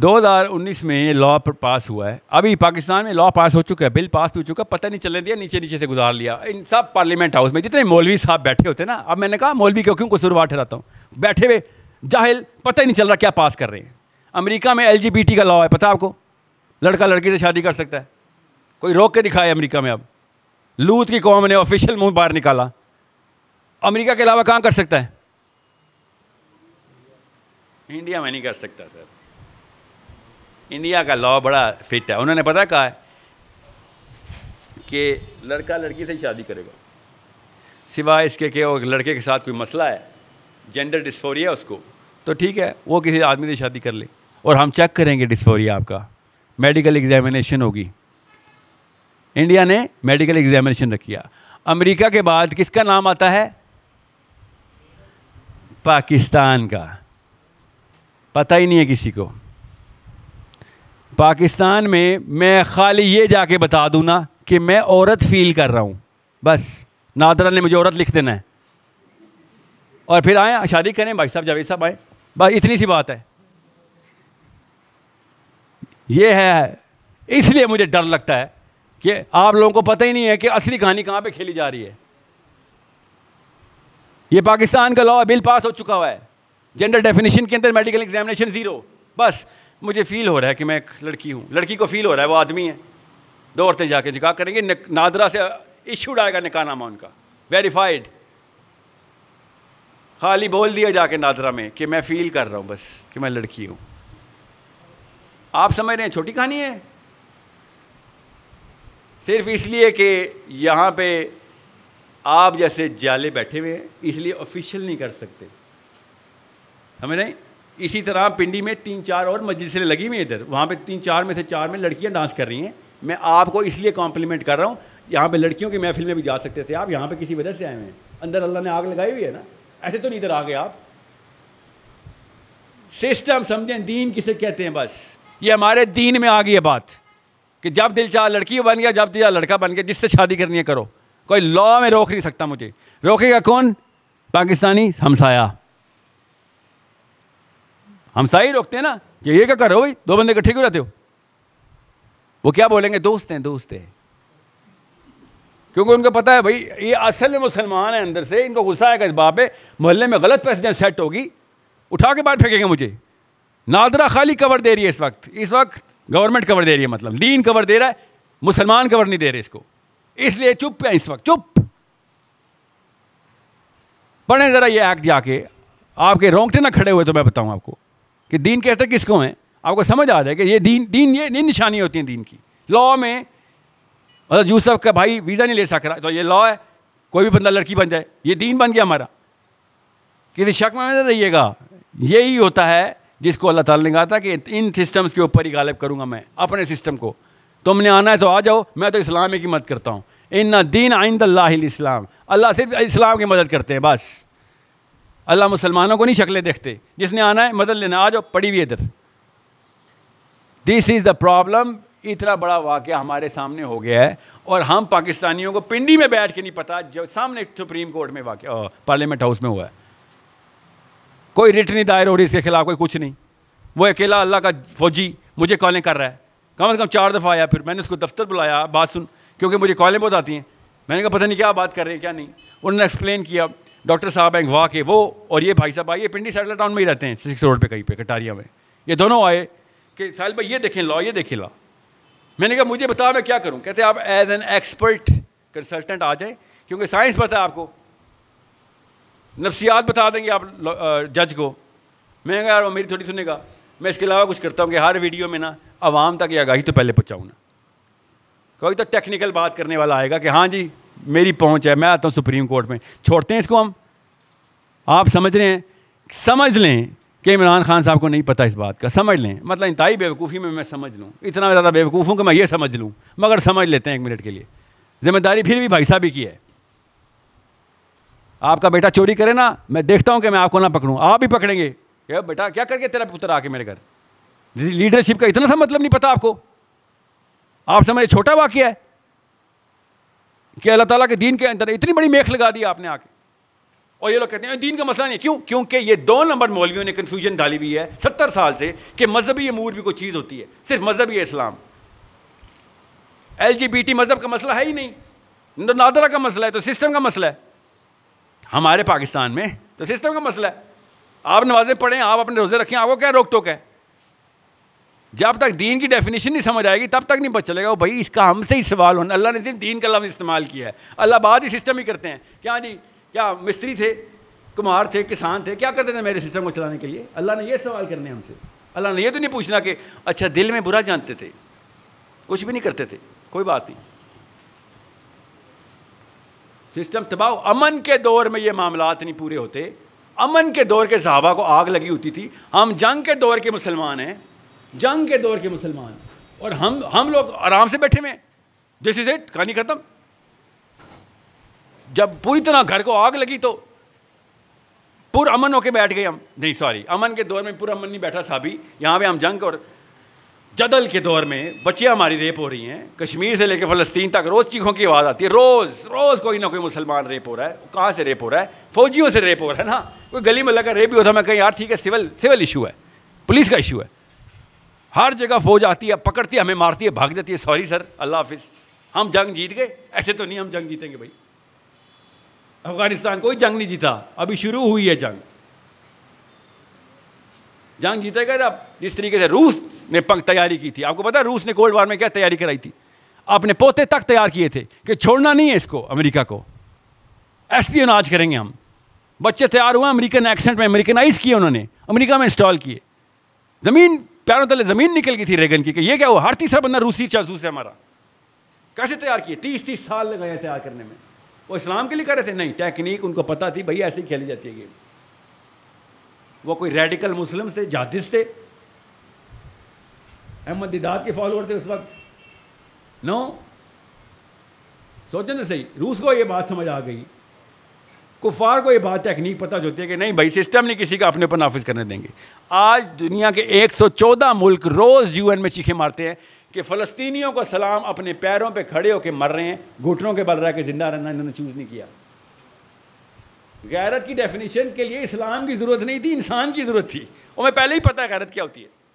2019 में लॉ पास हुआ है अभी पाकिस्तान में लॉ पास हो चुका है बिल पास भी हो चुका है पता नहीं चलने दिया नीचे नीचे से गुजार लिया इन सब पार्लियामेंट हाउस में जितने मौलवी साहब बैठे होते ना अब मैंने कहा मौलवी क्यों क्यों कसूरवार ठहराता हूँ बैठे हुए जाहिल पता ही नहीं चल रहा क्या पास कर रहे हैं अमरीका में एल का लॉ है पता आपको लड़का लड़की से शादी कर सकता है कोई रोक के दिखाए अमरीका में अब लूत की कौम ने ऑफिशियल मुंह बाहर निकाला अमेरिका के अलावा कहाँ कर सकता है इंडिया में नहीं कर सकता सर इंडिया का लॉ बड़ा फिट है उन्होंने पता कहा है कि लड़का लड़की से ही शादी करेगा सिवाय इसके कि वो लड़के के साथ कोई मसला है जेंडर डिस्फोरिया उसको तो ठीक है वो किसी आदमी से शादी कर ले और हम चेक करेंगे डिस्फोरिया आपका मेडिकल एग्जामिनेशन होगी इंडिया ने मेडिकल एग्जामिनेशन रखी अमेरिका के बाद किसका नाम आता है पाकिस्तान का पता ही नहीं है किसी को पाकिस्तान में मैं खाली ये जाके बता दूँ ना कि मैं औरत फील कर रहा हूँ बस नादरा ने मुझे औरत लिख देना है और फिर आए शादी करें भाई साहब जावेद साहब आए बस इतनी सी बात है ये है इसलिए मुझे डर लगता है कि आप लोगों को पता ही नहीं है कि असली कहानी कहाँ पे खेली जा रही है ये पाकिस्तान का लॉ बिल पास हो चुका हुआ है जेंडर डेफिनेशन के अंदर मेडिकल एग्जामिनेशन ज़ीरो बस मुझे फील हो रहा है कि मैं एक लड़की हूँ लड़की को फील हो रहा है वो आदमी है दो औरतें जाके जिका करेंगे नादरा से इशूड आएगा नामा उनका वेरीफाइड खाली बोल दिया जाके नादरा में कि मैं फील कर रहा हूँ बस कि मैं लड़की हूँ आप समझ रहे हैं छोटी कहानी है सिर्फ इसलिए कि यहाँ पे आप जैसे जाले बैठे हुए हैं इसलिए ऑफिशियल नहीं कर सकते समझ रहे हैं इसी तरह पिंडी में तीन चार और मस्जिदें लगी हुई इधर वहाँ पे तीन चार में से चार में लड़कियाँ डांस कर रही हैं मैं आपको इसलिए कॉम्प्लीमेंट कर रहा हूँ यहाँ पे लड़कियों की महफिल में भी जा सकते थे आप यहाँ पे किसी वजह से आए हुए हैं अंदर अल्लाह ने आग लगाई हुई है ना ऐसे तो नहीं इधर आ गए आप सिस्टम समझें दीन किसे कहते हैं बस ये हमारे दीन में आ गई है बात कि जब दिल चाह लड़की बन गया जब दिल चाह लड़का बन गया जिससे शादी करनी है करो कोई लॉ में रोक नहीं सकता मुझे रोकेगा कौन पाकिस्तानी हमसाया हम सही रोकते हैं ना कि ये क्या कर रहे हो भाई दो बंदे इकट्ठे क्यों रहते हो वो क्या बोलेंगे दोस्त हैं दोस्त हैं क्योंकि उनको पता है भाई ये असल में मुसलमान है अंदर से इनको गुस्सा आएगा इस बात पे मोहल्ले में गलत प्रेसिडेंट सेट होगी उठा के बाहर फेंकेंगे मुझे नादरा खाली कवर दे रही है इस वक्त इस वक्त गवर्नमेंट कवर दे रही है मतलब दीन कवर दे रहा है मुसलमान कवर नहीं दे रहे इसको इसलिए चुप है इस वक्त चुप पढ़ें ज़रा ये एक्ट जाके आपके रोंगटे ना खड़े हुए तो मैं बताऊं आपको कि दीन कहते हैं किसको हैं आपको समझ आ जाएगा ये दीन दीन ये नहीं निशानी होती है दीन की लॉ में मतलब यूसफ का भाई वीज़ा नहीं ले सक रहा तो ये लॉ है कोई भी बंदा लड़की बन जाए ये दीन बन गया हमारा किसी शक में नहीं रहिएगा यही होता है जिसको अल्लाह ताला ने कहा था कि इन सिस्टम्स के ऊपर ही गालिब करूँगा मैं अपने सिस्टम को तुमने आना है तो आ जाओ मैं तो इस्लाम की मदद करता हूँ इन दीन आइंद इस्लाम अल्लाह सिर्फ इस्लाम की मदद करते हैं बस अल्लाह मुसलमानों को नहीं शक्लें देखते जिसने आना है मदद लेना आ जाओ पड़ी हुई इधर दिस इज़ द प्रॉब्लम इतना बड़ा वाक्य हमारे सामने हो गया है और हम पाकिस्तानियों को पिंडी में बैठ के नहीं पता जब सामने सुप्रीम कोर्ट में वाक्य पार्लियामेंट हाउस में हुआ है कोई रिट नहीं दायर हो रही इसके खिलाफ कोई कुछ नहीं वो अकेला अल्लाह का फौजी मुझे कॉलें कर रहा है कम अज़ कम चार दफ़ा आया फिर मैंने उसको दफ्तर बुलाया बात सुन क्योंकि मुझे कॉलें बहुत आती हैं मैंने कहा पता नहीं क्या बात कर रहे हैं क्या नहीं उन्होंने एक्सप्लेन किया डॉक्टर साहब हैं वाह के वो और ये भाई साहब आए ये पिंडी सैटला टाउन में ही रहते हैं सिक्स रोड पे कहीं पे कटारिया में ये दोनों आए कि साहिल भाई ये देखें लॉ ये देखें लॉ मैंने कहा मुझे बताओ मैं क्या करूँ कहते आप एज एन एक्सपर्ट कंसल्टेंट आ जाए क्योंकि साइंस पता है आपको नफसियात बता देंगे आप जज को मैं यार मेरी थोड़ी सुनेगा मैं इसके अलावा कुछ करता हूँ कि हर वीडियो में ना आवाम तक ये आगाही तो पहले पहुँचाऊँ ना कोई तो टेक्निकल बात करने वाला आएगा कि हाँ जी मेरी पहुंच है मैं आता हूं सुप्रीम कोर्ट में छोड़ते हैं इसको हम आप समझ रहे हैं समझ लें कि इमरान खान साहब को नहीं पता इस बात का समझ लें मतलब इंतहाई बेवकूफ़ी में मैं समझ लूँ इतना ज़्यादा बेवकूफ़ हूँ कि मैं ये समझ लूँ मगर समझ लेते हैं एक मिनट के लिए ज़िम्मेदारी फिर भी भाई साहब ही की है आपका बेटा चोरी करे ना मैं देखता हूँ कि मैं आपको ना पकड़ूँ आप भी पकड़ेंगे क्या बेटा क्या करके तेरा पुत्र आके मेरे घर लीडरशिप का इतना सा मतलब नहीं पता आपको आप समझे छोटा वाक्य है कि अल्लाह ताला के दीन के अंदर इतनी बड़ी मेख लगा दी आपने आके और ये लोग कहते हैं दीन का मसला नहीं क्यों क्योंकि ये दो नंबर मौलवियों ने कन्फ्यूजन डाली हुई है सत्तर साल से कि मजहबी अमूर भी कोई चीज़ होती है सिर्फ मजहबी इस्लाम एल जी बी टी मजहब का मसला है ही नहीं नादरा का मसला है तो सिस्टम का मसला है हमारे पाकिस्तान में तो सिस्टम का मसला है आप नमाजें पढ़ें आप अपने रोज़े रखें आपको क्या रोक टोक है जब तक दीन की डेफिनेशन नहीं समझ आएगी तब तक नहीं पता चलेगा वो भाई इसका हमसे ही सवाल होना अल्लाह ने सिर्फ दीन का लफ्ज़ इस्तेमाल किया है अल्लाह बाद ही सिस्टम ही करते हैं क्या जी क्या मिस्त्री थे कुम्हार थे किसान थे क्या करते थे मेरे सिस्टम को चलाने के लिए अल्लाह ने ये सवाल करने हमसे अल्लाह ने ये तो नहीं पूछना कि अच्छा दिल में बुरा जानते थे कुछ भी नहीं करते थे कोई बात नहीं सिस्टम तबाह अमन के दौर में ये मामला नहीं पूरे होते अमन के दौर के सहाबा को आग लगी होती थी हम जंग के दौर के मुसलमान हैं जंग के दौर के मुसलमान और हम हम लोग आराम से बैठे हुए दिस इज इट कहानी ख़त्म जब पूरी तरह घर को आग लगी तो अमन होके बैठ गए हम नहीं सॉरी अमन के दौर में पूरा अमन नहीं बैठा साबी यहाँ पे हम जंग और जदल के दौर में बच्चियाँ हमारी रेप हो रही हैं कश्मीर से लेकर फ़लस्तीन तक रोज़ चीखों की आवाज़ आती है रोज़ रोज़ कोई ना कोई मुसलमान रेप हो रहा है कहाँ से रेप हो रहा है फौजियों से रेप हो रहा है ना कोई गली में लगा रेप भी होता मैं कहीं यार ठीक है सिविल सिविल इशू है पुलिस का इशू है हर जगह फौज आती है पकड़ती है हमें मारती है भाग जाती है सॉरी सर अल्लाह हाफिज़ हम जंग जीत गए ऐसे तो नहीं हम जंग जीतेंगे भाई अफगानिस्तान कोई जंग नहीं जीता अभी शुरू हुई है जंग जंग जीतेगा ना जिस तरीके से रूस ने पंख तैयारी की थी आपको पता है रूस ने कोल्ड वार में क्या तैयारी कराई थी अपने पोते तक तैयार किए थे कि छोड़ना नहीं है इसको अमेरिका को अनाज करेंगे हम बच्चे तैयार हुए अमेरिकन एक्सेंट में अमेरिकनाइज किए उन्होंने अमेरिका में इंस्टॉल किए ज़मीन प्यारों तले ज़मीन निकल गई थी रेगन की कि ये क्या हुआ हर तीसरा बंदा रूसी जासूस है हमारा कैसे तैयार किए तीस तीस साल लगाए तैयार करने में वो इस्लाम के लिए कर रहे थे नहीं टेक्निक उनको पता थी भाई ऐसे ही खेली जाती है गेम वो कोई रेडिकल मुस्लिम थे जादिस थे अहमद दिदाद के फॉलोअर थे उस वक्त नो सोचें तो सही रूस को ये बात समझ आ गई कुफार को ये बात तकनीक पता होती है कि नहीं भाई सिस्टम नहीं किसी का अपने पर नाफिज करने देंगे आज दुनिया के 114 मुल्क रोज़ यूएन में चीखे मारते हैं कि फ़लस्तीनियों को सलाम अपने पैरों पे खड़े होकर मर रहे हैं घुटनों के बल रह के ज़िंदा रहना इन्होंने चूज़ नहीं किया गैरत की डेफिनेशन के लिए इस्लाम की ज़रूरत नहीं थी इंसान की ज़रूरत थी और मैं पहले ही पता है गैरत क्या होती है